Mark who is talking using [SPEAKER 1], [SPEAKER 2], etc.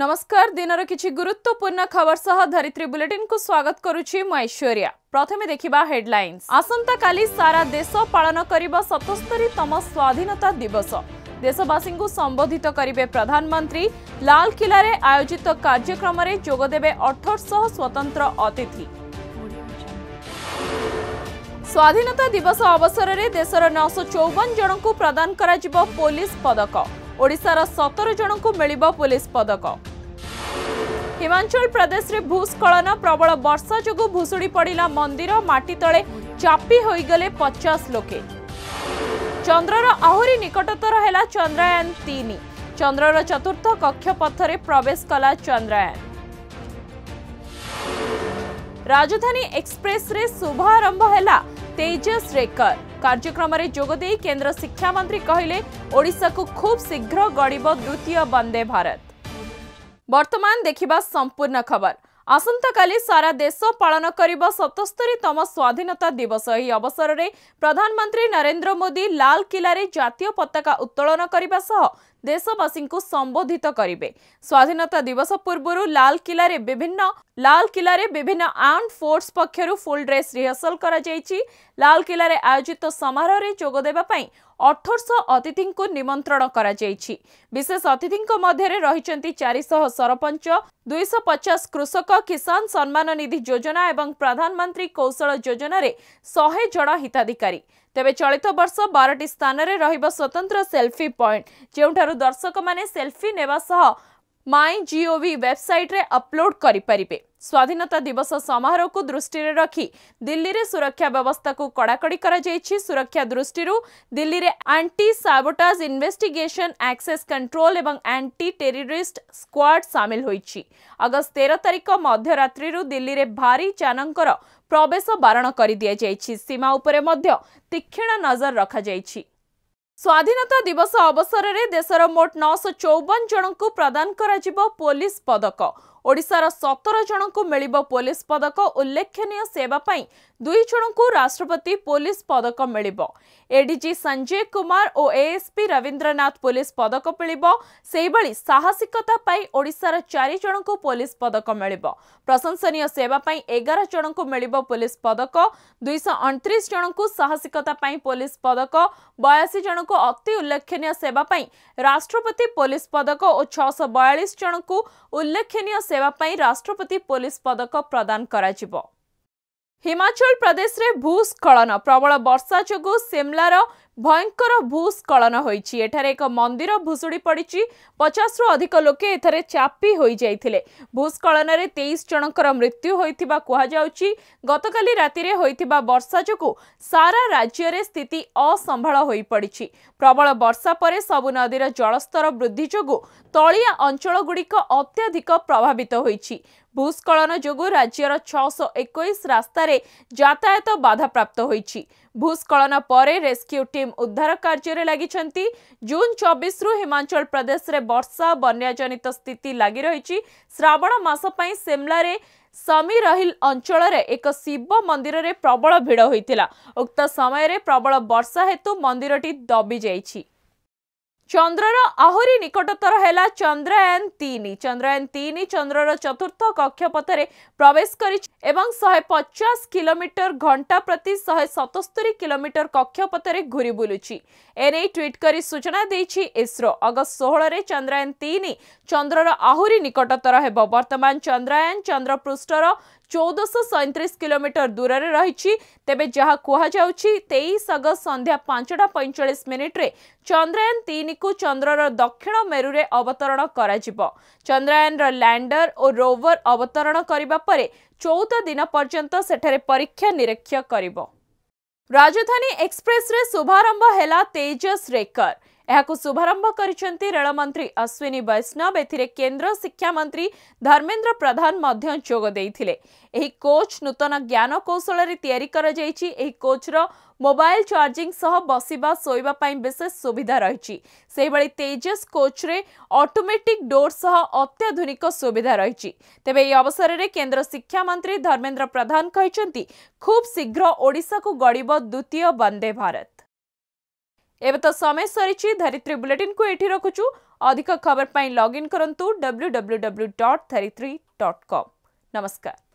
[SPEAKER 1] নমস্কার দিনর কিছু গুরুত্বপূর্ণ খবর সহ ধরিত্রী বুলেটিন কু স্বাগত করুছি মু ঐশ্বর্যা প্রথমে দেখিবা হেডলাইন্স আসন্তকালি সারা দেশ পালন করিব সতস্তরিতম স্বাধীনতা দিবস দেশবাসীঙ্কু সম্বোধিত করিবে প্রধানমন্ত্রী লালকিল্লারে আয়োজিত কার্যক্রমে যোগদেবে অঠরশহ স্বতন্ত্র অতিথি স্বাধীনতা দিবস অবসরের দেশের নশো চৌবন জনকু প্রদান করা পোলিস পদক ওড়িশার সতর জনকু মিলিব পুলিশ পদক হিমাচল প্রদেশে ভূস্খলন প্রবল বর্ষা যোগ ভুষুড়ি পড়া মন্দির মাটি তলে চাপি হয়ে পচাশ লোকে চন্দ্রর আহরি নিকটতর হল চন্দ্রায়ন তিন চন্দ্রর চতুর্থ কক্ষপথরে প্রবেশ কলা চন্দ্রায়ন রাজধানী এক্সপ্রেসে শুভারম্ভ হেলা तेजस रेकर कार्यक्रम रे जोगदे केंद्र शिक्षा मंत्री कहिले ओडिसा को खूब शीघ्र गड़ीबो द्वितीय बंदे भारत वर्तमान देखिबा संपूर्ण खबर आसंता सारा देश पालन करिबो 77 तम स्वाधीनता दिवस ही अवसर रे प्रधानमंत्री नरेंद्र मोदी लाल किला रे जातीय पताका उत्तोलन करिबा सह ଦେଶବାସୀଙ୍କୁ ସମ୍ବୋଧିତ କରିବେ ସ୍ୱାଧୀନତା ଦିବସ ପୂର୍ବରୁ ଲାଲକିଲ୍ଲାରେ ବିଭିନ୍ନ ଲାଲକିଲ୍ଲାରେ ବିଭିନ୍ନ ଆର୍ମ ଫୋର୍ସ ପକ୍ଷରୁ ଫୁଲ୍ ଡ୍ରେସ୍ ରିହର୍ସଲ କରାଯାଇଛି ଲାଲକିଲ୍ଲାରେ ଆୟୋଜିତ ସମାରୋହରେ ଯୋଗ ଦେବା ପାଇଁ ଅଠରଶହ ଅତିଥିଙ୍କୁ ନିମନ୍ତ୍ରଣ କରାଯାଇଛି ବିଶେଷ ଅତିଥିଙ୍କ ମଧ୍ୟରେ ରହିଛନ୍ତି ଚାରିଶହ ସରପଞ୍ଚ ଦୁଇଶହ ପଚାଶ କୃଷକ କିଷାନ ସମ୍ମାନ ନିଧି ଯୋଜନା ଏବଂ ପ୍ରଧାନମନ୍ତ୍ରୀ କୌଶଳ ଯୋଜନାରେ ଶହେ ଜଣ ହିତାଧିକାରୀ ତେବେ ଚଳିତ ବର୍ଷ ବାରଟି ସ୍ଥାନରେ ରହିବ ସ୍ୱତନ୍ତ୍ର ସେଲ୍ଫି ପଏଣ୍ଟ ଯେଉଁଠାରୁ ଦର୍ଶକମାନେ ସେଲ୍ଫି ନେବା ସହ माई जिओवी वेबसाइट अपलोड करें स्वाधीनता दिवस समारोह को दृष्टि रखी दिल्ली में सुरक्षा व्यवस्था को कड़ाकड़ी कर सुरक्षा दृष्टि दिल्ली में anti sabotage investigation access control एवं आंटी टेररिस्ट स्क्वाड सामिल होगस्ट तेरह तारीख मध्यरात्रि दिल्ली में भारी चानर प्रवेश बारण कर दी जाए सीमा उपरे तीक्षण नजर रखी ସ୍ୱାଧୀନତା ଦିବସ ଅବସରରେ ଦେଶର ମୋଟ ନଅଶହ ଚଉବନ ଜଣଙ୍କୁ ପ୍ରଦାନ କରାଯିବ ପୋଲିସ ପଦକ ओडार सतर जन को मिल पुलिस पदक उल्लेखनीय सेवाई दुई जन को राष्ट्रपति पुलिस पदक मिल एडी संजय कुमार और एएसपी रवींद्रनाथ पुलिस पदक मिली साहसिकताईार चारज को पुलिस पदक मिल प्रशंसन सेवाई एगार जन को मिल पुलिस पदक दुईश अंतरीश जन को साहसिकताई पुलिस पदक बयासी जन को अति उल्लेखनीय सेवाई राष्ट्रपति पुलिस पदक और छःश बयालीस जन को उल्लेखनीय ସେବା ପାଇଁ ରାଷ୍ଟ୍ରପତି ପୋଲିସ ପଦକ ପ୍ରଦାନ କରାଯିବ ହିମାଚଳ ପ୍ରଦେଶରେ ଭୂସ୍ଖଳନ ପ୍ରବଳ ବର୍ଷା ଯୋଗୁଁ ସିମ୍ଲାର ଭୟଙ୍କର ଭୂସ୍ଖଳନ ହୋଇଛି ଏଠାରେ ଏକ ମନ୍ଦିର ଭୁଷୁଡ଼ି ପଡ଼ିଛି ପଚାଶରୁ ଅଧିକ ଲୋକେ ଏଠାରେ ଚାପି ହୋଇଯାଇଥିଲେ ଭୂସ୍ଖଳନରେ ତେଇଶ ଜଣଙ୍କର ମୃତ୍ୟୁ ହୋଇଥିବା କୁହାଯାଉଛି ଗତକାଲି ରାତିରେ ହୋଇଥିବା ବର୍ଷା ଯୋଗୁଁ ସାରା ରାଜ୍ୟରେ ସ୍ଥିତି ଅସମ୍ଭାଳ ହୋଇପଡ଼ିଛି ପ୍ରବଳ ବର୍ଷା ପରେ ସବୁ ନଦୀର ଜଳସ୍ତର ବୃଦ୍ଧି ଯୋଗୁଁ ତଳିଆ ଅଞ୍ଚଳଗୁଡ଼ିକ ଅତ୍ୟଧିକ ପ୍ରଭାବିତ ହୋଇଛି ଭୂସ୍କଳନ ଯୋଗୁଁ ରାଜ୍ୟର ଛଅଶହ ଏକୋଇଶ ରାସ୍ତାରେ ଯାତାୟତ ବାଧାପ୍ରାପ୍ତ ହୋଇଛି ଭୂସ୍କଳନ ପରେ ରେସ୍କ୍ୟୁ ଟିମ୍ ଉଦ୍ଧାର କାର୍ଯ୍ୟରେ ଲାଗିଛନ୍ତି ଜୁନ୍ ଚବିଶରୁ ହିମାଚଳ ପ୍ରଦେଶରେ ବର୍ଷା ବନ୍ୟାଜନିତ ସ୍ଥିତି ଲାଗି ରହିଛି ଶ୍ରାବଣ ମାସ ପାଇଁ ସିମ୍ଲାରେ ସମି ରହିଲ ଅଞ୍ଚଳରେ ଏକ ଶିବ ମନ୍ଦିରରେ ପ୍ରବଳ ଭିଡ଼ ହୋଇଥିଲା ଉକ୍ତ ସମୟରେ ପ୍ରବଳ ବର୍ଷା ହେତୁ ମନ୍ଦିରଟି ଦବି ଯାଇଛି চন্দ্রর আহরি নিকটতর হেলা চন্দ্রায়ন তিন চন্দ্রায়ন তিন চন্দ্রর চতুর্থ কক্ষপথরে প্রবেশ করেছে এবং শহে পচাশ কিলোমিটর ঘণ্টা প্রতি শহে সতস্তরি কিলোমিটর কক্ষপথরে ঘুরি বুলুছি এনে ট্বিট করে সূচনা দিয়েছে ইসরো অগস্ট ষোহরে চন্দ্রায়ন তিন চন্দ্রর আহরি নিকটতর হব বর্তমান চন্দ্রায়ন চন্দ্রপৃষ্ঠর ଚଉଦଶହ ସଇଁତିରିଶ କିଲୋମିଟର ଦୂରରେ ରହିଛି ତେବେ ଯାହା କୁହାଯାଉଛି ତେଇଶ ଅଗଷ୍ଟ ସନ୍ଧ୍ୟା ପାଞ୍ଚଟା ପଇଁଚାଳିଶ ମିନିଟ୍ରେ ଚନ୍ଦ୍ରାୟନ ତିନିକୁ ଚନ୍ଦ୍ରର ଦକ୍ଷିଣ ମେରୁରେ ଅବତରଣ କରାଯିବ ଚନ୍ଦ୍ରାୟନର ଲ୍ୟାଣ୍ଡର ଓ ରୋଭର ଅବତରଣ କରିବା ପରେ ଚଉଦ ଦିନ ପର୍ଯ୍ୟନ୍ତ ସେଠାରେ ପରୀକ୍ଷା ନିରୀକ୍ଷା କରିବ ରାଜଧାନୀ ଏକ୍ସପ୍ରେସ୍ରେ ଶୁଭାରମ୍ଭ ହେଲା ତେଜସ୍ ରେକର୍ ଏହାକୁ ଶୁଭାରମ୍ଭ କରିଛନ୍ତି ରେଳମନ୍ତ୍ରୀ ଅଶ୍ୱିନୀ ବୈଷ୍ଣବ ଏଥିରେ କେନ୍ଦ୍ର ଶିକ୍ଷାମନ୍ତ୍ରୀ ଧର୍ମେନ୍ଦ୍ର ପ୍ରଧାନ ମଧ୍ୟ ଯୋଗ ଦେଇଥିଲେ ଏହି କୋଚ୍ ନୂତନ ଜ୍ଞାନକୌଶଳରେ ତିଆରି କରାଯାଇଛି ଏହି କୋଚ୍ର ମୋବାଇଲ୍ ଚାର୍ଜିଂ ସହ ବସିବା ଶୋଇବା ପାଇଁ ବିଶେଷ ସୁବିଧା ରହିଛି ସେହିଭଳି ତେଜସ୍ କୋଚ୍ରେ ଅଟୋମେଟିକ୍ ଡୋର୍ ସହ ଅତ୍ୟାଧୁନିକ ସୁବିଧା ରହିଛି ତେବେ ଏହି ଅବସରରେ କେନ୍ଦ୍ର ଶିକ୍ଷାମନ୍ତ୍ରୀ ଧର୍ମେନ୍ଦ୍ର ପ୍ରଧାନ କହିଛନ୍ତି ଖୁବ୍ ଶୀଘ୍ର ଓଡ଼ିଶାକୁ ଗଡ଼ିବ ଦ୍ୱିତୀୟ ବନ୍ଦେ ଭାରତ एवं तो समय सरी धरित्री बुलेटिन को ये रखुचु अधिक खबर पर लगइन करूँ W W W dot Dharitri dot com नमस्कार